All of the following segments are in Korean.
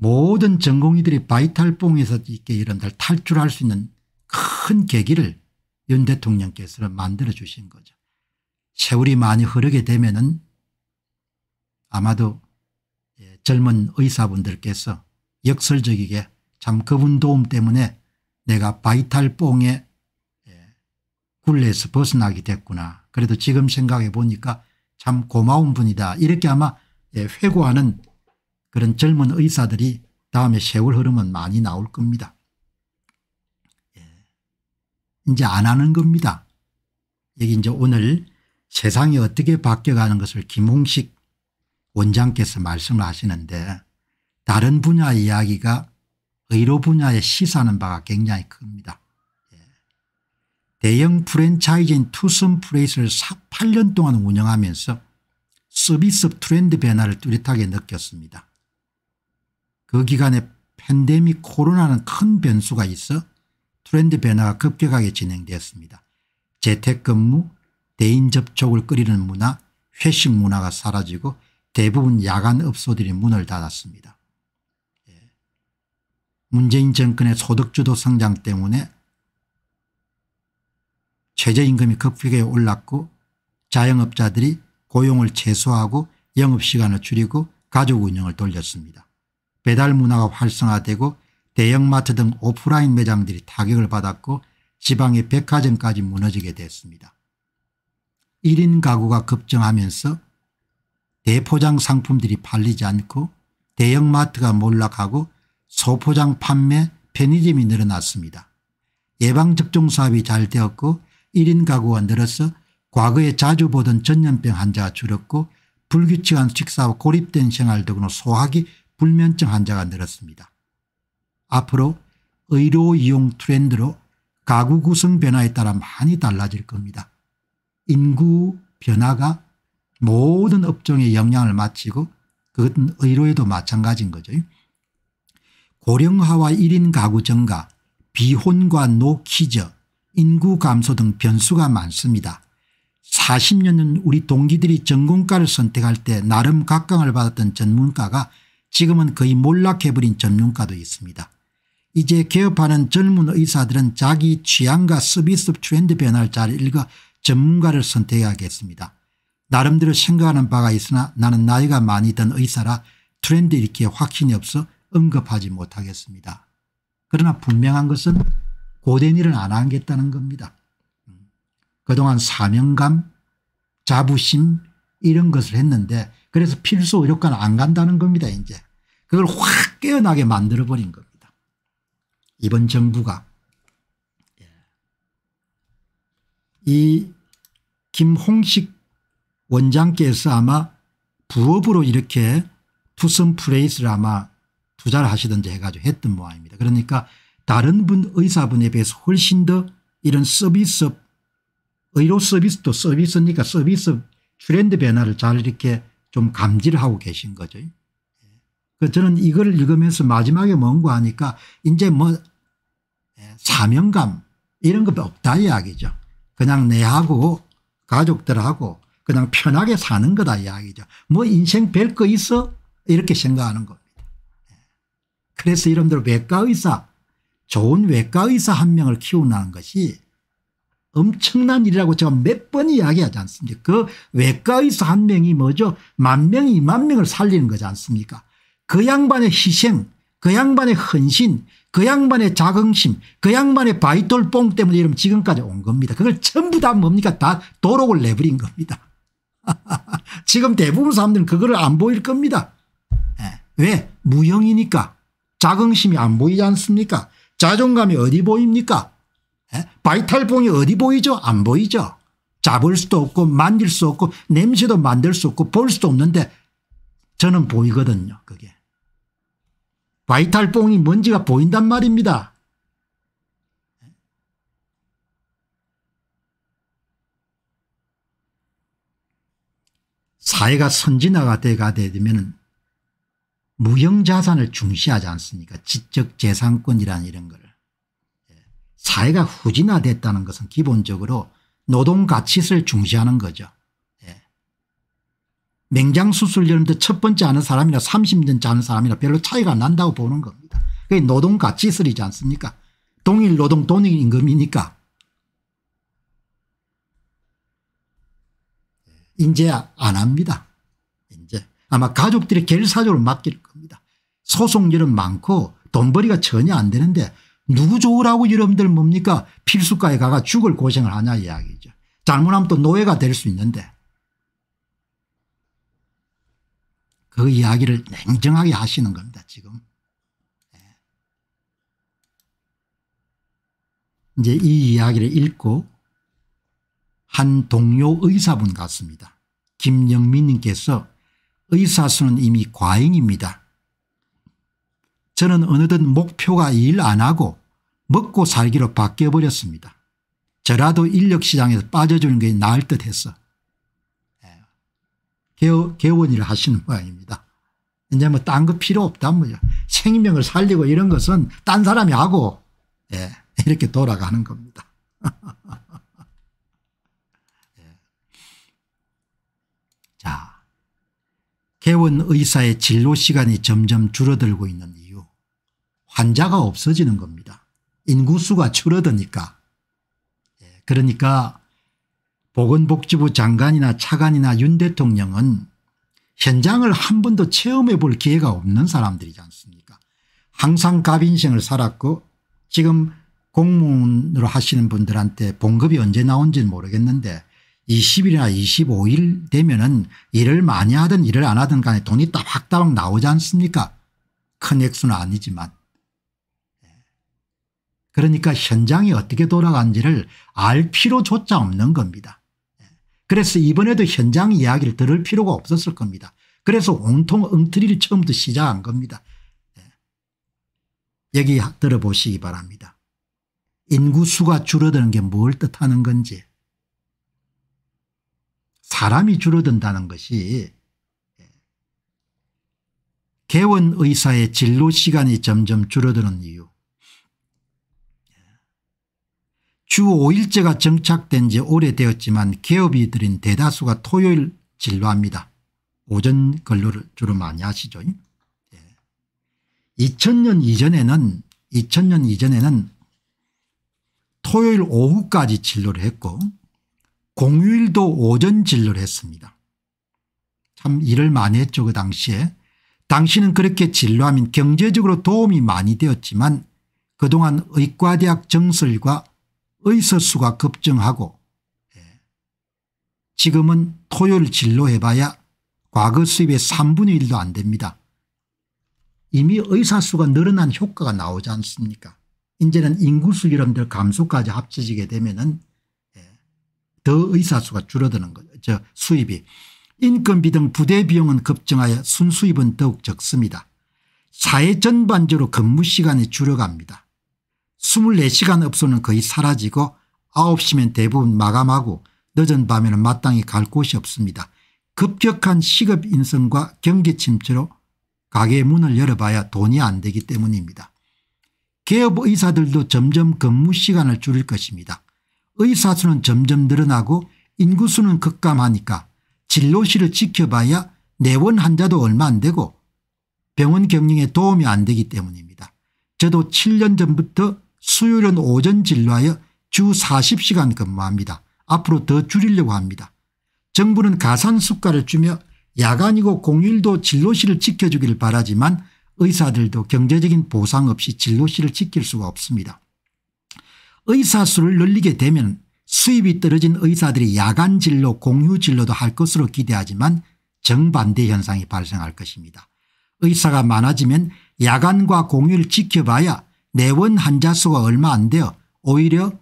모든 전공의들이 바이탈봉에서 있게 이런 데 탈출할 수 있는 큰 계기를 윤 대통령께서는 만들어 주신 거죠. 세월이 많이 흐르게 되면은 아마도 예, 젊은 의사분들께서 역설적이게 참 그분 도움 때문에 내가 바이탈뽕의 예, 굴레에서 벗어나게 됐구나. 그래도 지금 생각해 보니까 참 고마운 분이다. 이렇게 아마 예, 회고하는 그런 젊은 의사들이 다음에 세월 흐르면 많이 나올 겁니다. 예. 이제 안 하는 겁니다. 여기 이제 오늘 세상이 어떻게 바뀌어가는 것을 김홍식 원장께서 말씀을 하시는데 다른 분야의 이야기가 의료 분야에 시사하는 바가 굉장히 큽니다. 예. 대형 프랜차이즈인 투썸 프레이스를 8년 동안 운영하면서 서비스 트렌드 변화를 뚜렷하게 느꼈습니다. 그 기간에 팬데믹 코로나는 큰 변수가 있어 트렌드 변화가 급격하게 진행되었습니다. 재택근무, 대인 접촉을 끓이는 문화, 회식 문화가 사라지고 대부분 야간 업소들이 문을 닫았습니다. 예. 문재인 정권의 소득주도 성장 때문에 최저임금이 급격히 올랐고 자영업자들이 고용을 최소화하고 영업시간을 줄이고 가족 운영을 돌렸습니다. 배달 문화가 활성화되고 대형마트 등 오프라인 매장들이 타격을 받았고 지방의 백화점까지 무너지게 됐습니다. 1인 가구가 급증하면서 대포장 상품들이 팔리지 않고 대형마트가 몰락하고 소포장 판매 편의점이 늘어났습니다. 예방접종 사업이 잘 되었고 1인 가구가 늘어서 과거에 자주 보던 전염병 환자가 줄었고 불규칙한 식사와 고립된 생활 등으로 소화기 불면증 환자가 늘었습니다. 앞으로 의료 이용 트렌드로 가구 구성 변화에 따라 많이 달라질 겁니다. 인구 변화가 모든 업종에 영향을 마치고 그것은 의료에도 마찬가지인 거죠. 고령화와 1인 가구 증가, 비혼과 노키저, 인구 감소 등 변수가 많습니다. 40년 전 우리 동기들이 전공과를 선택할 때 나름 각광을 받았던 전문가가 지금은 거의 몰락해버린 전문가도 있습니다. 이제 개업하는 젊은 의사들은 자기 취향과 서비스 트렌드 변화를 잘 읽어 전문가를 선택해겠습니다 나름대로 생각하는 바가 있으나 나는 나이가 많이 든 의사라 트렌드 읽기에 확신이 없어 언급하지 못하겠습니다. 그러나 분명한 것은 고된 일을 안 하겠다는 겁니다. 그동안 사명감, 자부심 이런 것을 했는데 그래서 필수 의료과는 안 간다는 겁니다 이제. 그걸 확 깨어나게 만들어버린 겁니다. 이번 정부가. 예. 이 김홍식 원장께서 아마 부업으로 이렇게 투썸 프레이스를 아마 투자를 하시던지 해가지고 했던 모양입니다. 그러니까 다른 분 의사분에 비해서 훨씬 더 이런 서비스 의료 서비스도 서비스니까 서비스 트렌드 변화를 잘 이렇게 좀 감지를 하고 계신 거죠. 그 저는 이걸 읽으면서 마지막에 뭔고 하니까 이제 뭐 예, 사명감 이런 거 없다 이야기죠. 그냥 내하고 가족들하고 그냥 편하게 사는 거다 이야기죠. 뭐 인생 별 거 있어? 이렇게 생각하는 겁니다. 예. 그래서 이름대로 외과의사 좋은 외과의사 한 명을 키우는 것이 엄청난 일이라고 제가 몇 번 이야기하지 않습니까 그 외과 의사 한 명이 뭐죠 만 명이 2만 명을 살리는 거지 않습니까 그 양반의 희생 그 양반의 헌신 그 양반의 자긍심 그 양반의 바이돌뽕 때문에 이러 지금까지 온 겁니다 그걸 전부 다 뭡니까 다 도록을 내버린 겁니다 지금 대부분 사람들은 그거를 안 보일 겁니다 예. 왜 무형이니까 자긍심이 안 보이지 않습니까 자존감이 어디 보입니까 바이탈봉이 어디 보이죠? 안 보이죠? 잡을 수도 없고 만질 수 없고 냄새도 만들 수 없고 볼 수도 없는데 저는 보이거든요. 그게. 바이탈봉이 먼지가 보인단 말입니다. 사회가 선진화가 돼가 되면 무형자산을 중시하지 않습니까 지적재산권이란 이런 걸. 사회가 후진화됐다는 것은 기본적으로 노동 가치를 중시하는 거죠. 예. 맹장수술 예를 들첫 번째 하는 사람이나 30년째 는 사람이나 별로 차이가 난다고 보는 겁니다. 그게 노동 가치설이지 않습니까 동일 노동 동일 임금이니까. 이제 예. 안 합니다. 이제 아마 가족들이 결사적으로 맡길 겁니다. 소송료는 많고 돈벌이가 전혀 안 되는데 누구 좋으라고 여러분들 뭡니까 필수가에 가가 죽을 고생을 하냐 이야기죠. 잘못하면 또 노예가 될 수 있는데 그 이야기를 냉정하게 하시는 겁니다 지금. 예. 이제 이 이야기를 읽고 한 동료 의사분 같습니다. 김영민 님께서 의사수는 이미 과잉입니다. 저는 어느덧 목표가 일 안 하고 먹고 살기로 바뀌어버렸습니다. 저라도 인력시장에서 빠져주는 게 나을 듯 했어. 예. 개원, 개원일을 하시는 모양입니다. 이제 뭐 딴 거 필요 없다 뭐죠. 생명을 살리고 이런 것은 딴 사람이 하고 예, 이렇게 돌아가는 겁니다. 예. 자, 개원 의사의 진료 시간이 점점 줄어들고 있는 이유. 환자가 없어지는 겁니다. 인구수가 줄어드니까. 예, 그러니까 보건복지부 장관이나 차관이나 윤 대통령은 현장을 한 번도 체험해 볼 기회가 없는 사람들이지 않습니까 항상 갑인생을 살았고 지금 공무원으로 하시는 분들한테 봉급이 언제 나온지는 모르겠는데 20일이나 25일 되면 은 일을 많이 하든 일을 안 하든 간에 돈이 따박따박 나오지 않습니까 큰 액수는 아니지만 그러니까 현장이 어떻게 돌아간지를 알 필요조차 없는 겁니다. 예. 그래서 이번에도 현장 이야기를 들을 필요가 없었을 겁니다. 그래서 온통 엉터리를 처음부터 시작한 겁니다. 여기 예. 들어보시기 바랍니다. 인구수가 줄어드는 게 뭘 뜻하는 건지 사람이 줄어든다는 것이 예. 개원 의사의 진로 시간이 점점 줄어드는 이유 주 5일제가 정착된 지 오래되었지만 개업이들인 대다수가 토요일 진료합니다. 오전 근로를 주로 많이 하시죠. 2000년 예. 이전에는 2000년 이전에는 토요일 오후까지 진료를 했고 공휴일도 오전 진료를 했습니다. 참 일을 많이 했죠 그 당시에. 당시는 그렇게 진료하면 경제적으로 도움이 많이 되었지만 그동안 의과대학 정설과 의사수가 급증하고 예, 지금은 토요일 진로해봐야 과거 수입의 3분의 1도 안 됩니다. 이미 의사수가 늘어난 효과가 나오지 않습니까 이제는 인구수 여러분들 감소까지 합쳐지게 되면 은더 예, 의사수가 줄어드는 거죠. 수입이. 인건비 등 부대비용은 급증하여 순수입은 더욱 적습니다. 사회 전반적으로 근무 시간이 줄어갑니다. 24시간 업소는 거의 사라지고 9시면 대부분 마감하고 늦은 밤에는 마땅히 갈 곳이 없습니다. 급격한 시급 인성과 경기 침체로 가게 문을 열어봐야 돈이 안 되기 때문입니다. 개업 의사들도 점점 근무 시간을 줄일 것입니다. 의사 수는 점점 늘어나고 인구수는 급감하니까 진료실을 지켜봐야 내원 환자도 얼마 안 되고 병원 경영에 도움이 안 되기 때문입니다. 저도 7년 전부터 수요일은 오전 진료하여 주 40시간 근무합니다. 앞으로 더 줄이려고 합니다. 정부는 가산수가를 주며 야간이고 공휴일도 진료실을 지켜주길 바라지만 의사들도 경제적인 보상 없이 진료실을 지킬 수가 없습니다. 의사 수를 늘리게 되면 수입이 떨어진 의사들이 야간 진료 공휴 진료도 할 것으로 기대하지만 정반대 현상이 발생할 것입니다. 의사가 많아지면 야간과 공휴일 지켜봐야 내원 환자 수가 얼마 안 되어 오히려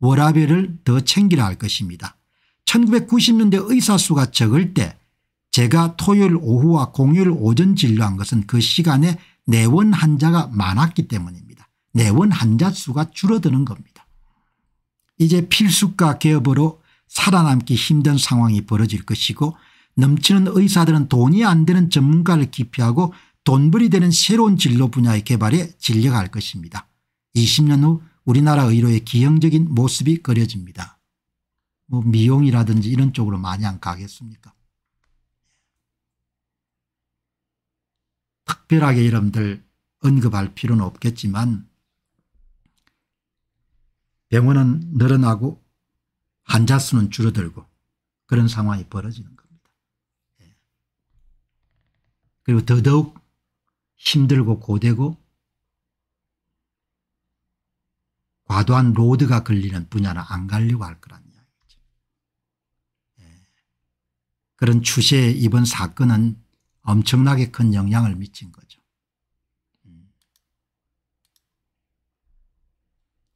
워라벨을 더 챙기라 할 것입니다. 1990년대 의사 수가 적을 때 제가 토요일 오후와 공휴일 오전 진료한 것은 그 시간에 내원 환자가 많았기 때문입니다. 내원 환자 수가 줄어드는 겁니다. 이제 필수과 개업으로 살아남기 힘든 상황이 벌어질 것이고 넘치는 의사들은 돈이 안 되는 전문가를 기피하고 돈벌이 되는 새로운 진로 분야의 개발에 진력할 것입니다. 20년 후 우리나라 의료의 기형적인 모습이 그려집니다. 뭐 미용이라든지 이런 쪽으로 마냥 가겠습니까 특별하게 여러분들 언급할 필요는 없겠지만 병원은 늘어나고 환자 수는 줄어들고 그런 상황이 벌어지는 겁니다. 예. 그리고 더더욱 힘들고 고되고 과도한 로드가 걸리는 분야는 안 가려고 할 거란 이야기죠. 예. 그런 추세에 이번 사건은 엄청나게 큰 영향을 미친 거죠. 음.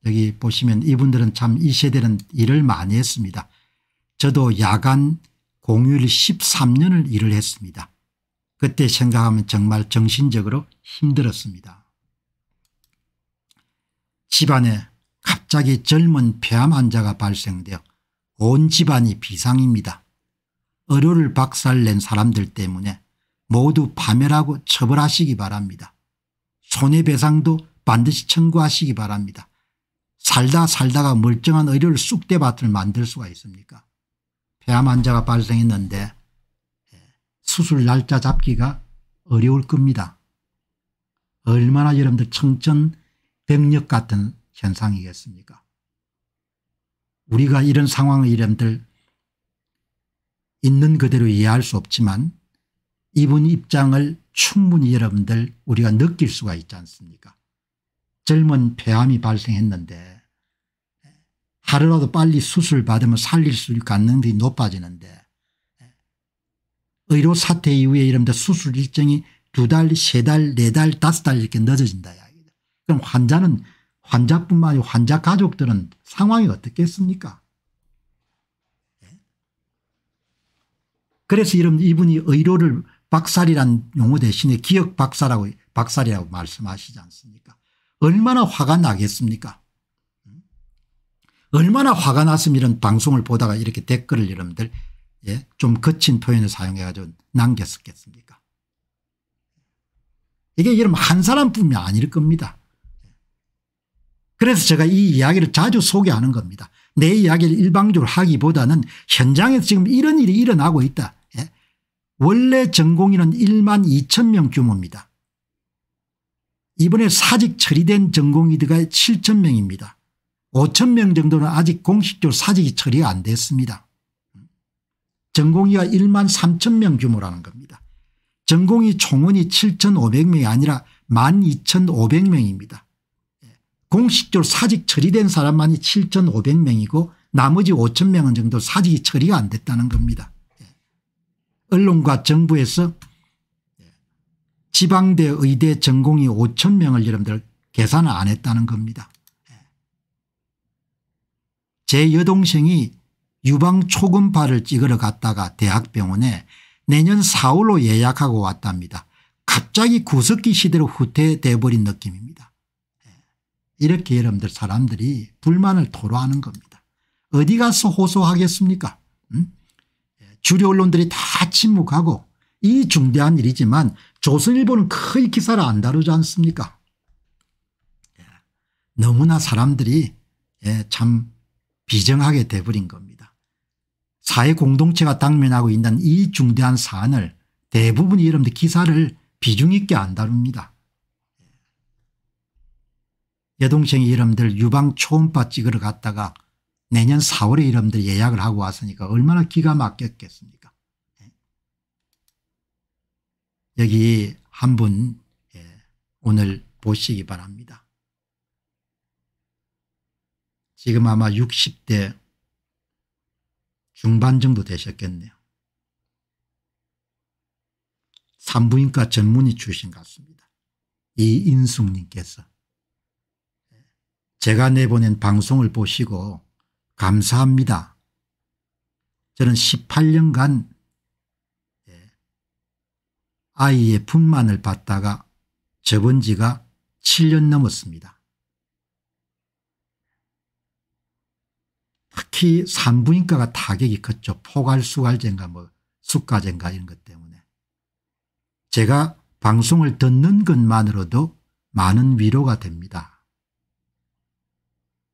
여기 보시면 이분들은 참 이 세대는 일을 많이 했습니다. 저도 야간 공휴일 13년을 일을 했습니다. 그때 생각하면 정말 정신적으로 힘들었습니다. 집안에 갑자기 젊은 폐암 환자가 발생되어 온 집안이 비상입니다. 의료를 박살낸 사람들 때문에 모두 파멸하고 처벌하시기 바랍니다. 손해배상도 반드시 청구하시기 바랍니다. 살다 살다가 멀쩡한 의료를 쑥대밭을 만들 수가 있습니까 폐암 환자가 발생했는데 수술 날짜 잡기가 어려울 겁니다. 얼마나 여러분들 청천 백력 같은 현상이겠습니까 우리가 이런 상황을 여러분들 있는 그대로 이해할 수 없지만 이분 입장을 충분히 여러분들 우리가 느낄 수가 있지 않습니까 젊은 폐암이 발생했는데 하루라도 빨리 수술 받으면 살릴 수 있는 가능성이 높아지는데 의료 사태 이후에 이른바 수술 일정이 두 달, 세 달, 네 달, 다섯 달 이렇게 늦어진다. 그럼 환자는 환자뿐만 아니라 환자 가족들은 상황이 어떻겠습니까? 예? 그래서 이런 이분이 의료를 박살이란 용어 대신에 기억 박살이고 박살이라고 말씀하시지 않습니까? 얼마나 화가 나겠습니까? 음? 얼마나 화가 났으면 이런 방송을 보다가 이렇게 댓글을 여러분들 예? 좀 거친 표현을 사용해가지고 남겼었겠습니까? 이게 여러분 한 사람뿐이 아닐 겁니다. 그래서 제가 이 이야기를 자주 소개하는 겁니다. 내 이야기를 일방적으로 하기보다는 현장에서 지금 이런 일이 일어나고 있다. 예? 원래 전공인은 1만 2천 명 규모입니다. 이번에 사직 처리된 전공이드가 7천 명입니다. 5천 명 정도는 아직 공식적으로 사직이 처리가 안 됐습니다. 전공의가 1만 3천 명 규모라는 겁니다. 전공의 총원이 7,500명이 아니라 12,500명입니다. 만 예. 공식적으로 사직 처리된 사람만이 7,500명이고 나머지 5천명은 정도 사직이 처리가 안 됐다는 겁니다. 예. 언론과 정부에서 예. 지방대 의대 전공이 5천명을 여러분들 계산을 안 했다는 겁니다. 제 여동생이 유방초음파를 찍으러 갔다가 대학병원에 내년 4월로 예약하고 왔답니다. 갑자기 구석기 시대로 후퇴돼버린 느낌입니다. 예. 이렇게 여러분들 사람들이 불만을 토로하는 겁니다. 어디 가서 호소하겠습니까? 음? 예, 주류 언론들이 다 침묵하고 이 중대한 일이지만 조선일보는 거의 기사를 안 다루지 않습니까? 예. 너무나 사람들이 참 비정하게 돼버린 겁니다. 사회 공동체가 당면하고 있는 이 중대한 사안을 대부분 여러분들 기사를 비중 있게 안 다룹니다. 여동생이 여러분들 유방 초음파 찍으러 갔다가 내년 4월에 여러분들 예약을 하고 왔으니까 얼마나 기가 막혔겠습니까 여기 한분 예, 오늘 보시기 바랍니다. 지금 아마 60대 중반 정도 되셨겠네요. 산부인과 전문의 출신 같습니다. 이인숙님께서 제가 내보낸 방송을 보시고 감사합니다. 저는 18년간 예, 아이의 분만을 받다가 접은 지가 7년 넘었습니다. 특히 산부인과가 타격이 컸죠. 포괄수갈제인가 뭐 숙가제인가 이런 것 때문에. 제가 방송을 듣는 것만으로도 많은 위로가 됩니다.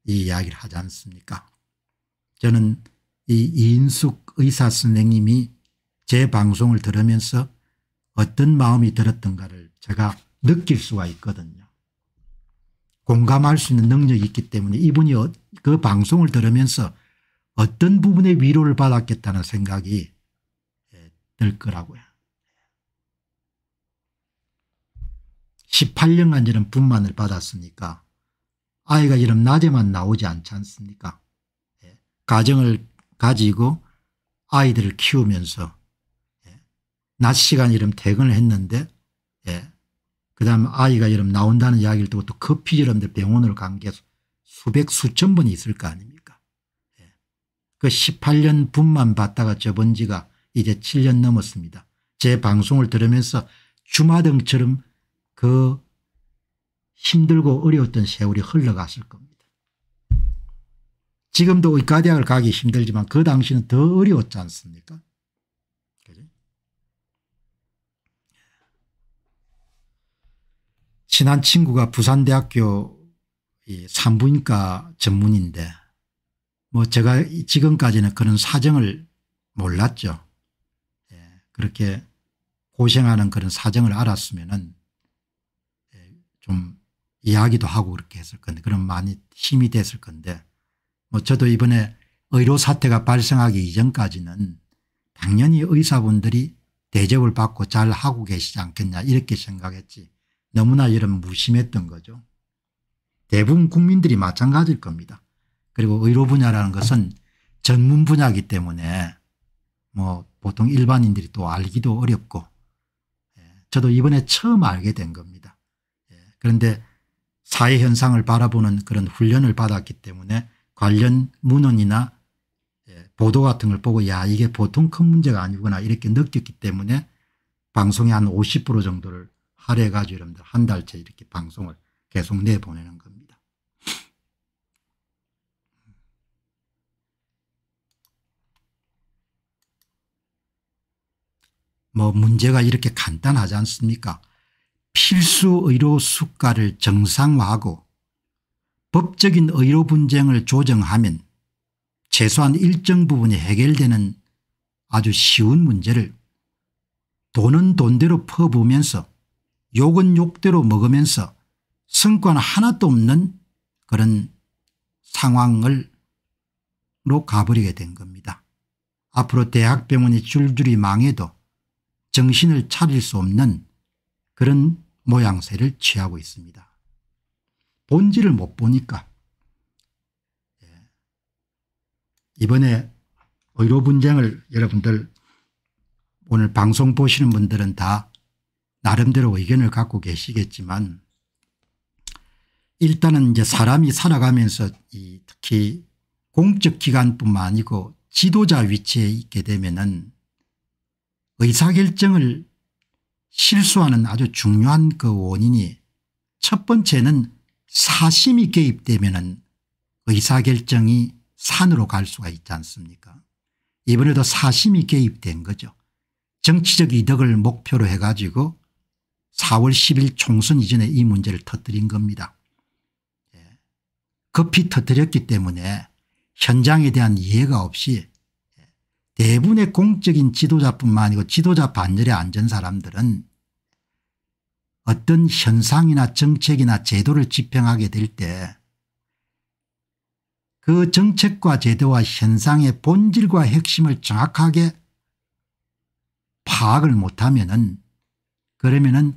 이 이야기를 하지 않습니까? 저는 이 이인숙 의사 선생님이 제 방송을 들으면서 어떤 마음이 들었던가를 제가 느낄 수가 있거든요. 공감할 수 있는 능력이 있기 때문에 이분이 어- 그 방송을 들으면서 어떤 부분에 위로를 받았겠다는 생각이 예, 들 거라고요. 18년간 이런 분만을 받았으니까 아이가 이런 낮에만 나오지 않지 않습니까 예, 가정을 가지고 아이들을 키우면서 예, 낮 시간 이름 퇴근을 했는데 그 다음 아이가 이름 나온다는 이야기를 듣고 또 급히 이름 병원을 간게 수백 수천 번 있을 거 아닙니까 예. 그 18년 분만 받다가 접은 지가 이제 7년 넘었습니다. 제 방송을 들으면서 주마등처럼 그 힘들고 어려웠던 세월이 흘러갔을 겁니다. 지금도 의과대학을 가기 힘들지만 그 당시는 더 어려웠지 않습니까 친한 친구가 부산대학교 이 산부인과 전문인데 뭐 제가 지금까지는 그런 사정을 몰랐죠. 예, 그렇게 고생하는 그런 사정을 알았으면은 예, 이야기도 하고 그렇게 했을 건데 그럼 많이 힘이 됐을 건데 뭐 저도 이번에 의료 사태가 발생하기 이전까지는 당연히 의사분들이 대접을 받고 잘 하고 계시지 않겠냐 이렇게 생각했지 너무나 이런 무심했던 거죠. 대부분 국민들이 마찬가지일 겁니다. 그리고 의료 분야라는 것은 전문 분야이기 때문에 뭐 보통 일반인들이 또 알기도 어렵고 예, 저도 이번에 처음 알게 된 겁니다. 예, 그런데 사회 현상을 바라보는 그런 훈련을 받았기 때문에 관련 문헌이나 예, 보도 같은 걸 보고 야 이게 보통 큰 문제가 아니구나 이렇게 느꼈기 때문에 방송의 한 50% 정도를 할애해 가지고 여러분들 한 달째 이렇게 방송을 계속 내보내는 겁니다. 뭐 문제가 이렇게 간단하지 않습니까 필수 의료 수가를 정상화하고 법적인 의료 분쟁을 조정하면 최소한 일정 부분이 해결되는 아주 쉬운 문제를 돈은 돈대로 퍼부으면서 욕은 욕대로 먹으면서 성과는 하나도 없는 그런 상황을로 가버리게 된 겁니다. 앞으로 대학병원이 줄줄이 망해도 정신을 차릴 수 없는 그런 모양새를 취하고 있습니다. 본질을 못 보니까 예. 이번에 의료 분쟁을 여러분들 오늘 방송 보시는 분들은 다 나름대로 의견을 갖고 계시겠지만 일단은 이제 사람이 살아가면서 이 특히 공적 기관뿐만 아니고 지도자 위치에 있게 되면은 의사결정을 실수하는 아주 중요한 그 원인이 첫 번째는 사심이 개입되면은 의사결정이 산으로 갈 수가 있지 않습니까 이번에도 사심이 개입된 거죠. 정치적 이득을 목표로 해가지고 4월 10일 총선 이전에 이 문제를 터뜨린 겁니다. 급히 터뜨렸기 때문에 현장에 대한 이해가 없이 대부분의 공적인 지도자뿐만 아니고 지도자 반열에 앉은 사람들은 어떤 현상이나 정책이나 제도를 집행하게 될 때 그 정책과 제도와 현상의 본질과 핵심을 정확하게 파악을 못하면은 그러면은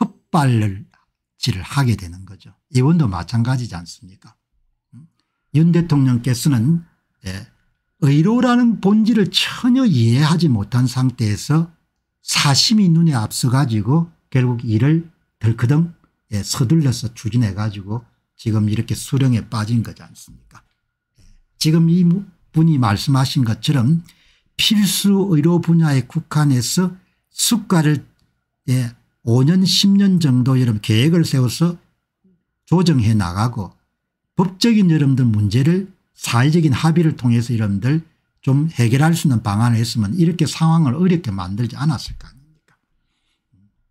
헛발질을 하게 되는 거죠. 이원도 마찬가지지 않습니까 음? 윤 대통령께서는 예, 의로라는 본질을 전혀 이해하지 못한 상태에서 사심이 눈에 앞서가지고 결국 일을 덜그덩 예, 서둘러서 추진해가지고 지금 이렇게 수령에 빠진 거지 않습니까 예, 지금 이 분이 말씀하신 것처럼 필수 의료 분야의 국한에서 수가를 5년 10년 정도 이런 계획을 세워서 조정해 나가고 법적인 여러분들 문제를 사회적인 합의를 통해서 여러분들 좀 해결할 수 있는 방안을 했으면 이렇게 상황을 어렵게 만들지 않았을까